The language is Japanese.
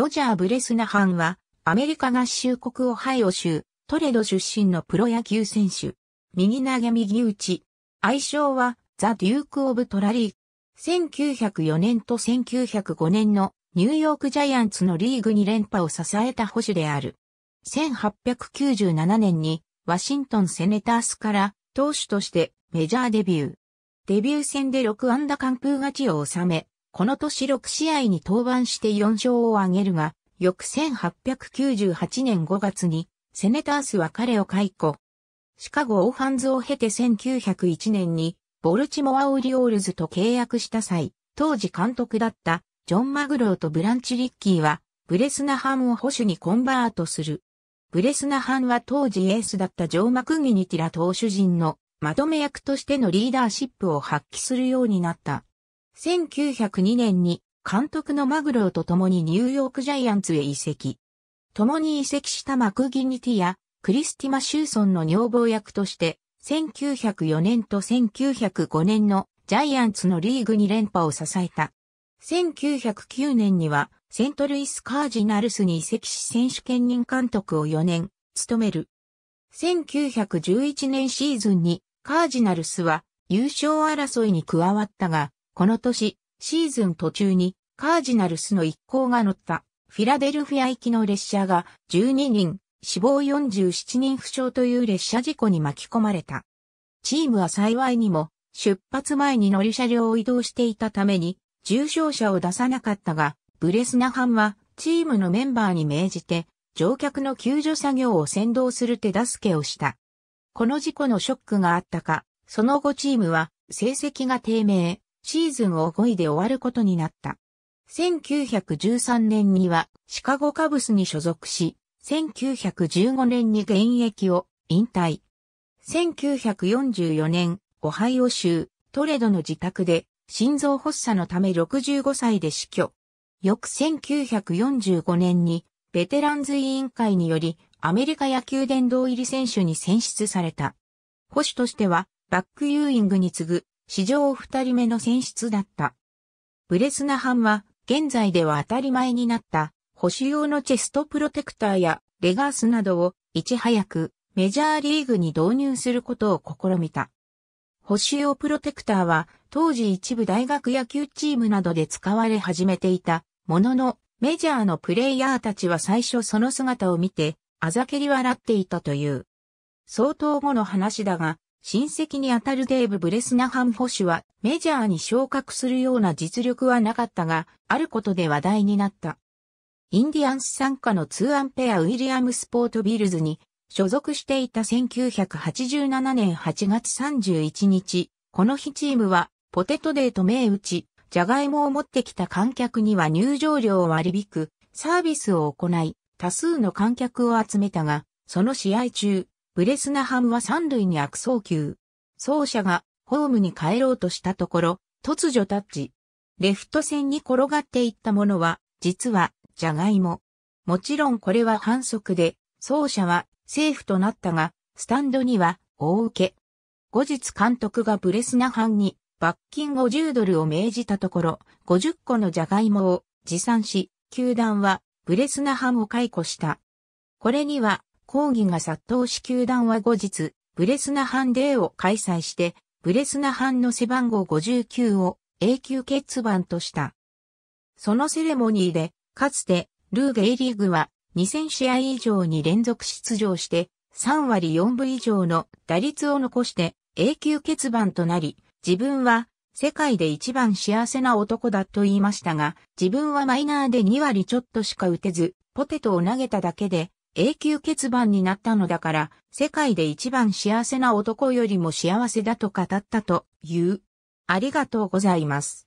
ロジャー・ブレスナハンは、アメリカ合衆国オハイオ州、トレド出身のプロ野球選手。右投げ右打ち。愛称は、ザ・デューク・オブ・トラリー。1904年と1905年のニューヨークジャイアンツのリーグに連覇を支えた保守である。1897年にワシントンセネタースから投手としてメジャーデビュー。デビュー戦で6安打完封勝ちを収め、この年6試合に登板して4勝を挙げるが、翌1898年5月に、セネタースは彼を解雇。シカゴ・オーファンズを経て1901年に、ボルチモア・オリオールズと契約した際、当時監督だったジョン・マグローとブランチ・リッキーは、ブレスナハンを保守にコンバートする。ブレスナハンは当時エースだったジョー・マクギニティラ投手陣のまとめ役としてのリーダーシップを発揮するようになった。1902年に監督のマグローと共にニューヨークジャイアンツへ移籍。共に移籍したマクギニティやクリスティマ・シューソンの女房役として、1904年と1905年のジャイアンツのリーグに連覇を支えた。1909年にはセントルイス・カージナルスに移籍し選手兼任監督を4年務める。1911年シーズンにカージナルスは優勝争いに加わったが、この年、シーズン途中にカージナルスの一行が乗ったフィラデルフィア行きの列車が12人、死亡47人負傷という列車事故に巻き込まれた。チームは幸いにも出発前に乗り車両を移動していたために重傷者を出さなかったが、ブレスナハンはチームのメンバーに命じて乗客の救助作業を先導する手助けをした。この事故のショックがあったか、その後チームは成績が低迷、シーズンを5位で終わることになった。1913年にはシカゴカブスに所属し、1915年に現役を引退。1944年、オハイオ州トレドの自宅で心臓発作のため65歳で死去。翌1945年にベテランズ委員会によりアメリカ野球殿堂入り選手に選出された。保守としてはバックユーイングに次ぐ史上二人目の選出だった。ブレスナハンは、現在では当たり前になった、保守用のチェストプロテクターやレガースなどを、いち早くメジャーリーグに導入することを試みた。保守用プロテクターは、当時一部大学野球チームなどで使われ始めていた、ものの、メジャーのプレイヤーたちは最初その姿を見て、あざけり笑っていたという。相当後の話だが、親戚にあたるデーブ・ブレスナハン保守はメジャーに昇格するような実力はなかったが、あることで話題になった。インディアンス参加の2アンペアウィリアムスポートビルズに所属していた1987年8月31日、この日チームはポテトデーと銘打ち、ジャガイモを持ってきた観客には入場料を割り引くサービスを行い、多数の観客を集めたが、その試合中、ブレスナハムは三塁に悪送球。走者がホームに帰ろうとしたところ、突如タッチ。レフト線に転がっていったものは、実は、ジャガイモ。もちろんこれは反則で、走者はセーフとなったが、スタンドには大受け。後日監督がブレスナハンに罰金50ドルを命じたところ、50個のジャガイモを持参し、球団はブレスナハンを解雇した。これには抗議が殺到し球団は後日、ブレスナハンデーを開催して、ブレスナハンの背番号59を永久欠番とした。そのセレモニーで、かつて、ルーゲイリーグは2000試合以上に連続出場して、3割4分以上の打率を残して永久欠番となり、自分は世界で一番幸せな男だと言いましたが、自分はマイナーで2割ちょっとしか打てず、ポテトを投げただけで永久欠番になったのだから、世界で一番幸せな男よりも幸せだと語ったという。ありがとうございます。